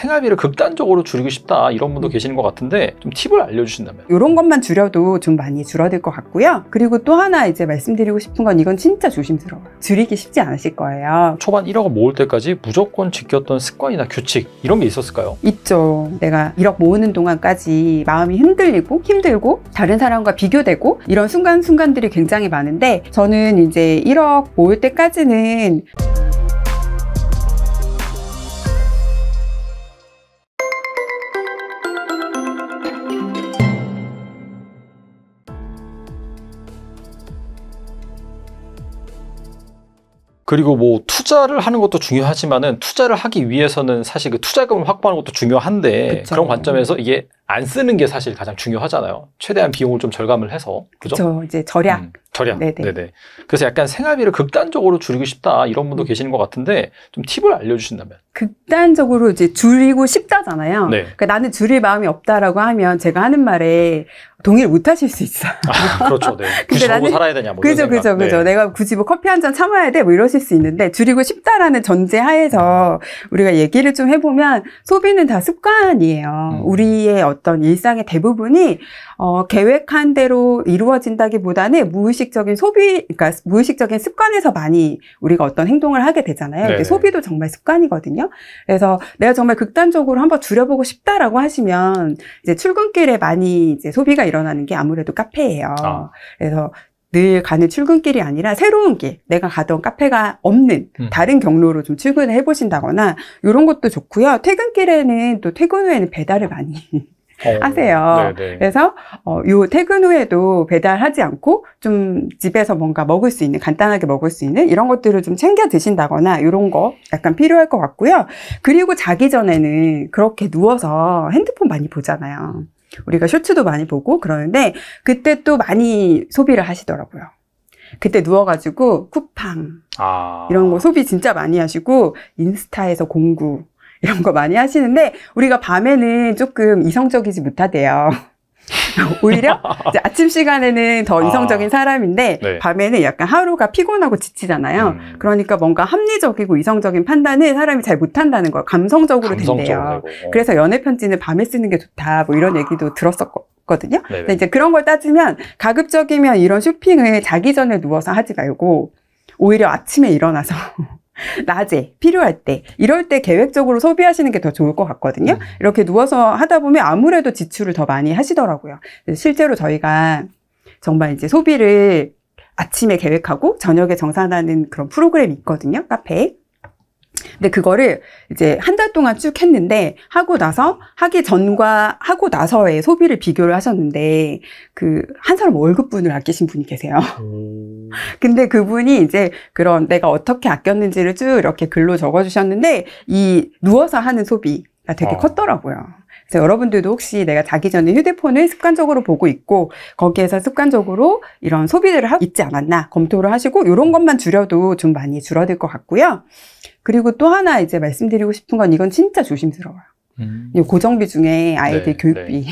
생활비를 극단적으로 줄이고 싶다 이런 분도 음. 계시는 것 같은데 좀 팁을 알려주신다면 이런 것만 줄여도 좀 많이 줄어들 것 같고요 그리고 또 하나 이제 말씀드리고 싶은 건 이건 진짜 조심스러워요 줄이기 쉽지 않으실 거예요 초반 1억 모을 때까지 무조건 지켰던 습관이나 규칙 이런 게 있었을까요? 있죠 내가 1억 모으는 동안까지 마음이 흔들리고 힘들고 다른 사람과 비교되고 이런 순간순간들이 굉장히 많은데 저는 이제 1억 모을 때까지는 그리고 뭐 투자를 하는 것도 중요하지만은 투자를 하기 위해서는 사실 그 투자금을 확보하는 것도 중요한데 그쵸. 그런 관점에서 이게 안 쓰는 게 사실 가장 중요하잖아요. 최대한 비용을 좀 절감을 해서 그죠? 이제 절약. 음, 절약. 네네. 네네. 그래서 약간 생활비를 극단적으로 줄이고 싶다 이런 분도 음. 계시는 것 같은데 좀 팁을 알려주신다면? 극단적으로 이제 줄이고 싶다잖아요. 네. 그러니까 나는 줄일 마음이 없다라고 하면 제가 하는 말에 동의를 못 하실 수 있어요. 아, 그렇죠. 네. 굳이 나는, 살아야 되냐 뭐 그죠, 그죠, 그죠. 네. 내가 굳이 뭐 커피 한 잔 참아야 돼뭐 이러실 수 있는데 줄이고 싶다라는 전제 하에서 우리가 얘기를 좀 해보면 소비는 다 습관이에요. 음. 우리의 어떤 어떤 일상의 대부분이 어, 계획한 대로 이루어진다기보다는 무의식적인 소비, 그러니까 무의식적인 습관에서 많이 우리가 어떤 행동을 하게 되잖아요. 네. 소비도 정말 습관이거든요. 그래서 내가 정말 극단적으로 한번 줄여보고 싶다라고 하시면 이제 출근길에 많이 이제 소비가 일어나는 게 아무래도 카페예요. 아. 그래서 늘 가는 출근길이 아니라 새로운 길, 내가 가던 카페가 없는 음. 다른 경로로 좀 출근을 해보신다거나 이런 것도 좋고요. 퇴근길에는 또 퇴근 후에는 배달을 많이 어, 하세요. 네네. 그래서 어, 요 퇴근 후에도 배달하지 않고 좀 집에서 뭔가 먹을 수 있는 간단하게 먹을 수 있는 이런 것들을 좀 챙겨 드신다거나 이런 거 약간 필요할 것 같고요. 그리고 자기 전에는 그렇게 누워서 핸드폰 많이 보잖아요. 우리가 쇼츠도 많이 보고 그러는데 그때 또 많이 소비를 하시더라고요. 그때 누워가지고 쿠팡 아... 이런 거 소비 진짜 많이 하시고 인스타에서 공구 이런 거 많이 하시는데 우리가 밤에는 조금 이성적이지 못하대요. 오히려 아침 시간에는 더 아. 이성적인 아, 사람인데 네. 밤에는 약간 하루가 피곤하고 지치잖아요. 음. 그러니까 뭔가 합리적이고 이성적인 판단을 사람이 잘 못한다는 거예요. 감성적으로 된대요. 그래서 연애 편지는 밤에 쓰는 게 좋다. 뭐 이런 아. 얘기도 들었었고. 거든요. 네, 네. 근데 이제 그런 걸 따지면 가급적이면 이런 쇼핑을 자기 전에 누워서 하지 말고 오히려 아침에 일어나서 낮에 필요할 때 이럴 때 계획적으로 소비하시는 게 더 좋을 것 같거든요. 네. 이렇게 누워서 하다 보면 아무래도 지출을 더 많이 하시더라고요. 실제로 저희가 정말 이제 소비를 아침에 계획하고 저녁에 정산하는 그런 프로그램이 있거든요. 카페에. 근데 그거를 이제 한 달 동안 쭉 했는데 하고 나서 하기 전과 하고 나서의 소비를 비교를 하셨는데 그 한 사람 월급분을 아끼신 분이 계세요. 근데 그분이 이제 그런 내가 어떻게 아꼈는지를 쭉 이렇게 글로 적어주셨는데 이 누워서 하는 소비가 되게 어. 컸더라고요. 그래서 여러분들도 혹시 내가 자기 전에 휴대폰을 습관적으로 보고 있고 거기에서 습관적으로 이런 소비들을 하고 있지 않았나 검토를 하시고 이런 것만 줄여도 좀 많이 줄어들 것 같고요. 그리고 또 하나 이제 말씀드리고 싶은 건 이건 진짜 조심스러워요. 음. 고정비 중에 아이들 네, 교육비. 네.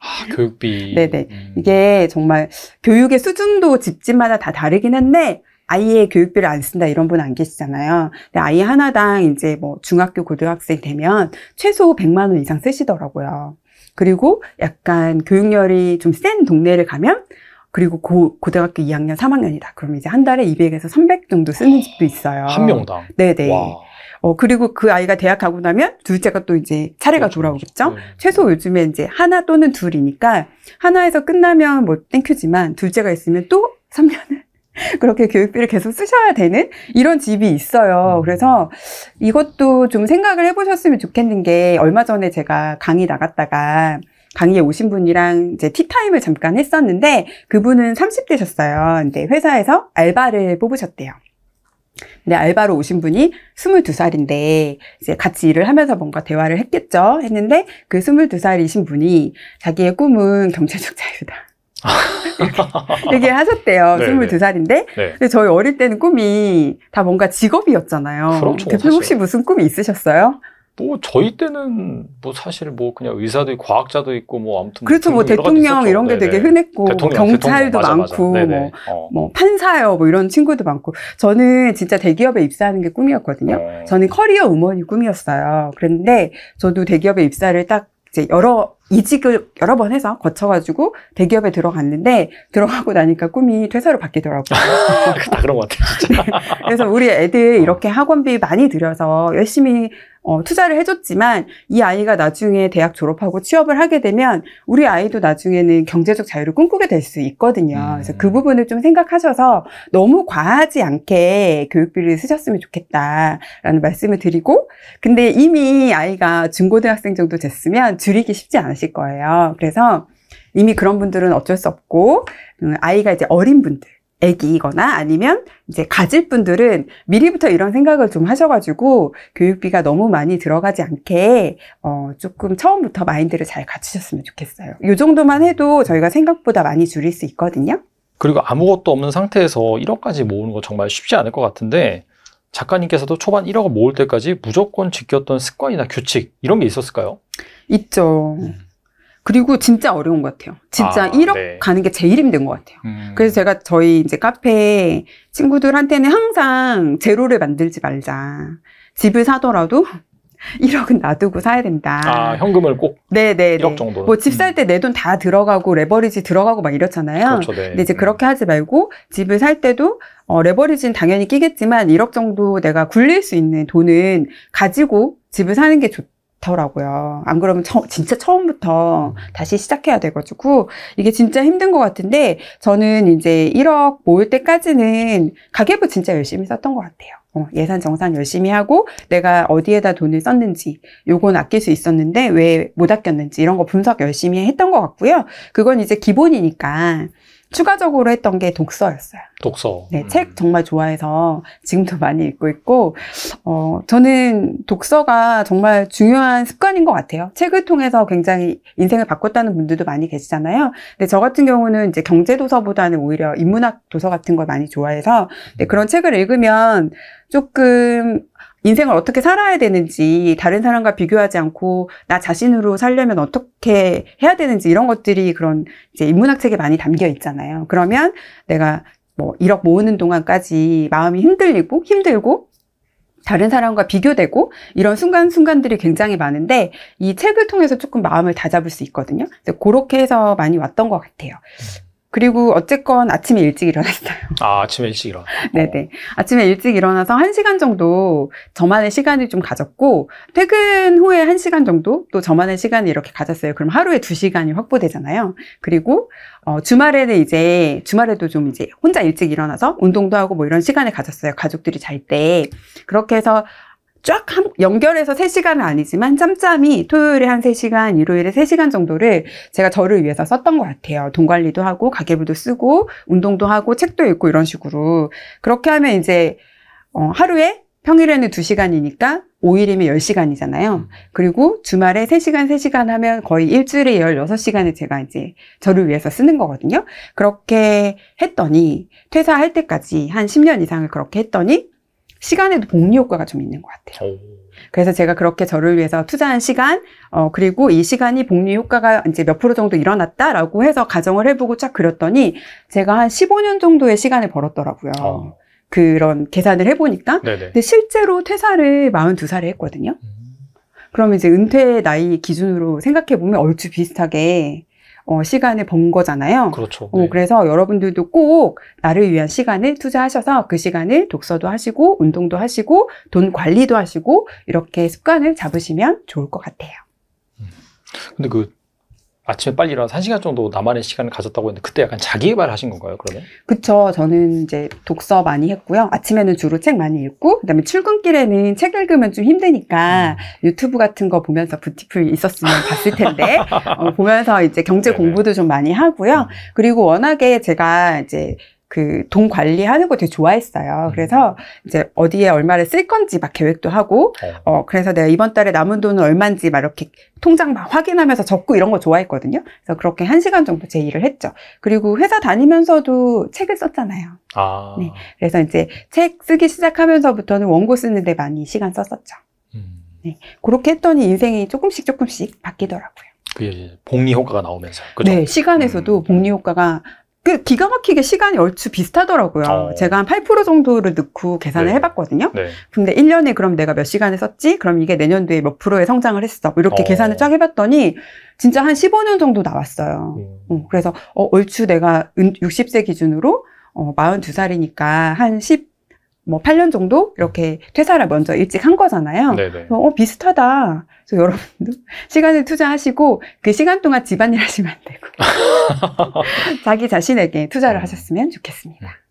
아, 교육비. 네네. 음. 이게 정말 교육의 수준도 집집마다 다 다르긴 한데, 아이의 교육비를 안 쓴다 이런 분 안 계시잖아요. 근데 아이 하나당 이제 뭐 중학교 고등학생 되면 최소 100만 원 이상 쓰시더라고요. 그리고 약간 교육열이 좀 센 동네를 가면 그리고 고, 고등학교 2학년, 3학년이다. 그럼 이제 한 달에 200에서 300 정도 쓰는 집도 있어요. 한 명당? 네네. 와. 어, 그리고 그 아이가 대학 가고 나면 둘째가 또 이제 차례가 그렇죠. 돌아오겠죠? 그렇죠. 네. 최소 요즘에 이제 하나 또는 둘이니까 하나에서 끝나면 뭐 땡큐지만 둘째가 있으면 또 3년을 그렇게 교육비를 계속 쓰셔야 되는 이런 집이 있어요. 음. 그래서 이것도 좀 생각을 해보셨으면 좋겠는 게 얼마 전에 제가 강의 나갔다가 강의에 오신 분이랑 이제 티타임을 잠깐 했었는데 그분은 30대셨어요. 근제 회사에서 알바를 뽑으셨대요. 근데 알바로 오신 분이 22살인데 이제 같이 일을 하면서 뭔가 대화를 했겠죠. 했는데 그 22살이신 분이 자기의 꿈은 경제적 자유다. 이렇게 하셨대요 네, 22살인데. 네. 네. 저희 어릴 때는 꿈이 다 뭔가 직업이었잖아요. 대표 혹시 무슨 꿈이 있으셨어요? 뭐 저희 때는 뭐 사실 뭐 그냥 의사도 있고 과학자도 있고 뭐 아무튼 그렇죠 뭐, 뭐 대통령 이런 게 되게 흔했고 뭐 대통령, 경찰도 대통령, 맞아, 많고 맞아. 뭐, 어. 뭐 판사요 뭐 이런 친구도 많고 저는 진짜 대기업에 입사하는 게 꿈이었거든요 어. 저는 커리어 우먼이 꿈이었어요 그런데 저도 대기업에 입사를 딱 이제 여러 이직을 여러 번 해서 거쳐가지고 대기업에 들어갔는데 들어가고 나니까 꿈이 퇴사로 바뀌더라고요. 다 그런 것 같아요. 네. 그래서 우리 애들 이렇게 학원비 많이 들여서 열심히 어, 투자를 해줬지만 이 아이가 나중에 대학 졸업하고 취업을 하게 되면 우리 아이도 나중에는 경제적 자유를 꿈꾸게 될 수 있거든요. 음. 그래서 그 부분을 좀 생각하셔서 너무 과하지 않게 교육비를 쓰셨으면 좋겠다라는 말씀을 드리고 근데 이미 아이가 중고등학생 정도 됐으면 줄이기 쉽지 않으실 거예요. 그래서 이미 그런 분들은 어쩔 수 없고 음, 아이가 이제 어린 분들 애기이거나 아니면 이제 가질 분들은 미리부터 이런 생각을 좀 하셔가지고 교육비가 너무 많이 들어가지 않게 어 조금 처음부터 마인드를 잘 갖추셨으면 좋겠어요. 이 정도만 해도 저희가 생각보다 많이 줄일 수 있거든요. 그리고 아무것도 없는 상태에서 1억까지 모으는 거 정말 쉽지 않을 것 같은데 작가님께서도 초반 1억을 모을 때까지 무조건 지켰던 습관이나 규칙 이런 게 있었을까요? 있죠. 음. 그리고 진짜 어려운 것 같아요. 진짜 아, 1억 네. 가는 게 제일 힘든 것 같아요. 음. 그래서 제가 저희 이제 카페 친구들한테는 항상 제로를 만들지 말자. 집을 사더라도 1억은 놔두고 사야 된다. 아, 현금을 꼭? 네네. 1억 정도. 뭐, 집 살 때 내 돈다 음. 들어가고, 레버리지 들어가고 막 이렇잖아요. 그렇죠, 네. 근데 이제 그렇게 음. 하지 말고, 집을 살 때도, 어, 레버리지는 당연히 끼겠지만, 1억 정도 내가 굴릴 수 있는 돈은 가지고 집을 사는 게 좋다. 더라고요. 안 그러면 처, 진짜 처음부터 음. 다시 시작해야 돼가지고 이게 진짜 힘든 것 같은데 저는 이제 1억 모을 때까지는 가계부 진짜 열심히 썼던 것 같아요. 어, 예산 정산 열심히 하고 내가 어디에다 돈을 썼는지 요건 아낄 수 있었는데 왜 못 아꼈는지 이런 거 분석 열심히 했던 것 같고요. 그건 이제 기본이니까 추가적으로 했던 게 독서였어요. 독서. 네, 음. 책 정말 좋아해서 지금도 많이 읽고 있고, 어, 저는 독서가 정말 중요한 습관인 것 같아요. 책을 통해서 굉장히 인생을 바꿨다는 분들도 많이 계시잖아요. 근데 저 같은 경우는 이제 경제도서보다는 오히려 인문학 도서 같은 걸 많이 좋아해서, 네, 그런 책을 읽으면 조금 인생을 어떻게 살아야 되는지 다른 사람과 비교하지 않고 나 자신으로 살려면 어떻게 해야 되는지 이런 것들이 그런 이제 인문학 책에 많이 담겨 있잖아요. 그러면 내가 뭐 1억 모으는 동안까지 마음이 흔들리고 힘들고 다른 사람과 비교되고 이런 순간순간들이 굉장히 많은데 이 책을 통해서 조금 마음을 다잡을 수 있거든요. 그래서 그렇게 해서 많이 왔던 것 같아요. 그리고 어쨌건 아침에 일찍 일어났어요. 아, 아침에 일찍 일어나. 네네. 아침에 일찍 일어나서 한시간 정도 저만의 시간을 좀 가졌고, 퇴근 후에 한시간 정도 또 저만의 시간을 이렇게 가졌어요. 그럼 하루에 두시간이 확보되잖아요. 그리고, 어, 주말에는 이제, 주말에도 좀 이제 혼자 일찍 일어나서 운동도 하고 뭐 이런 시간을 가졌어요. 가족들이 잘 때. 그렇게 해서 쫙 연결해서 3시간은 아니지만 짬짬이 토요일에 한 3시간, 일요일에 3시간 정도를 제가 저를 위해서 썼던 것 같아요. 돈 관리도 하고 가계부도 쓰고 운동도 하고 책도 읽고 이런 식으로 그렇게 하면 이제 어, 하루에 평일에는 2시간이니까 5일이면 10시간이잖아요. 음. 그리고 주말에 3시간, 3시간 하면 거의 일주일에 16시간을 제가 이제 저를 위해서 쓰는 거거든요. 그렇게 했더니, 퇴사할 때까지 한 10년 이상을 그렇게 했더니, 시간에도 복리 효과가 좀 있는 것 같아요. 그래서 제가 그렇게 저를 위해서 투자한 시간, 어, 그리고 이 시간이 복리 효과가 이제 몇 프로 정도 일어났다라고 해서 가정을 해보고 쫙 그렸더니 제가 한 15년 정도의 시간을 벌었더라고요. 어. 그런 계산을 해보니까. 네네. 근데 실제로 퇴사를 42살에 했거든요. 음. 그러면 이제 은퇴 나이 기준으로 생각해보면 얼추 비슷하게 어, 시간을 번 거잖아요. 그렇죠. 어, 네. 그래서 여러분들도 꼭 나를 위한 시간을 투자하셔서 그 시간을 독서도 하시고 운동도 하시고 돈 관리도 하시고 이렇게 습관을 잡으시면 좋을 것 같아요. 음. 근데 그 아침에 빨리 일어나서 1시간 정도 나만의 시간을 가졌다고 했는데 그때 약간 자기 개발을 하신 건가요, 그러면? 그쵸. 저는 이제 독서 많이 했고요. 아침에는 주로 책 많이 읽고 그다음에 출근길에는 책 읽으면 좀 힘드니까 음. 유튜브 같은 거 보면서 부티풀 있었으면 봤을 텐데 어, 보면서 이제 경제 네네. 공부도 좀 많이 하고요. 음. 그리고 워낙에 제가 이제 그돈 관리하는 거 되게 좋아했어요. 음. 그래서 이제 어디에 얼마를 쓸 건지 막 계획도 하고, 어. 어, 그래서 내가 이번 달에 남은 돈은 얼마인지 막 이렇게 통장 막 확인하면서 적고 이런 거 좋아했거든요. 그래서 그렇게 한 시간 정도 제 일을 했죠. 그리고 회사 다니면서도 책을 썼잖아요. 아. 네. 그래서 이제 책 쓰기 시작하면서부터는 원고 쓰는데 많이 시간 썼었죠. 음. 네. 그렇게 했더니 인생이 조금씩 조금씩 바뀌더라고요. 그 복리 효과가 나오면서. 그죠? 네, 시간에서도 음. 복리 효과가 그 기가 막히게 시간이 얼추 비슷하더라고요. 어. 제가 한 8% 정도를 넣고 계산을 네. 해봤거든요. 네. 근데 1년에 그럼 내가 몇 시간을 썼지? 그럼 이게 내년도에 몇 프로의 성장을 했어. 뭐 이렇게 어. 계산을 쫙 해봤더니 진짜 한 15년 정도 나왔어요. 음. 음. 그래서 어, 얼추 내가 60세 기준으로 어, 42살이니까 한 10, 뭐 8년 정도 이렇게 퇴사를 먼저 일찍 한 거잖아요. 네네. 네. 어, 비슷하다. 그래서 여러분도 시간을 투자하시고 그 시간 동안 집안일 하시면 안 되고 자기 자신에게 투자를 음. 하셨으면 좋겠습니다. 음.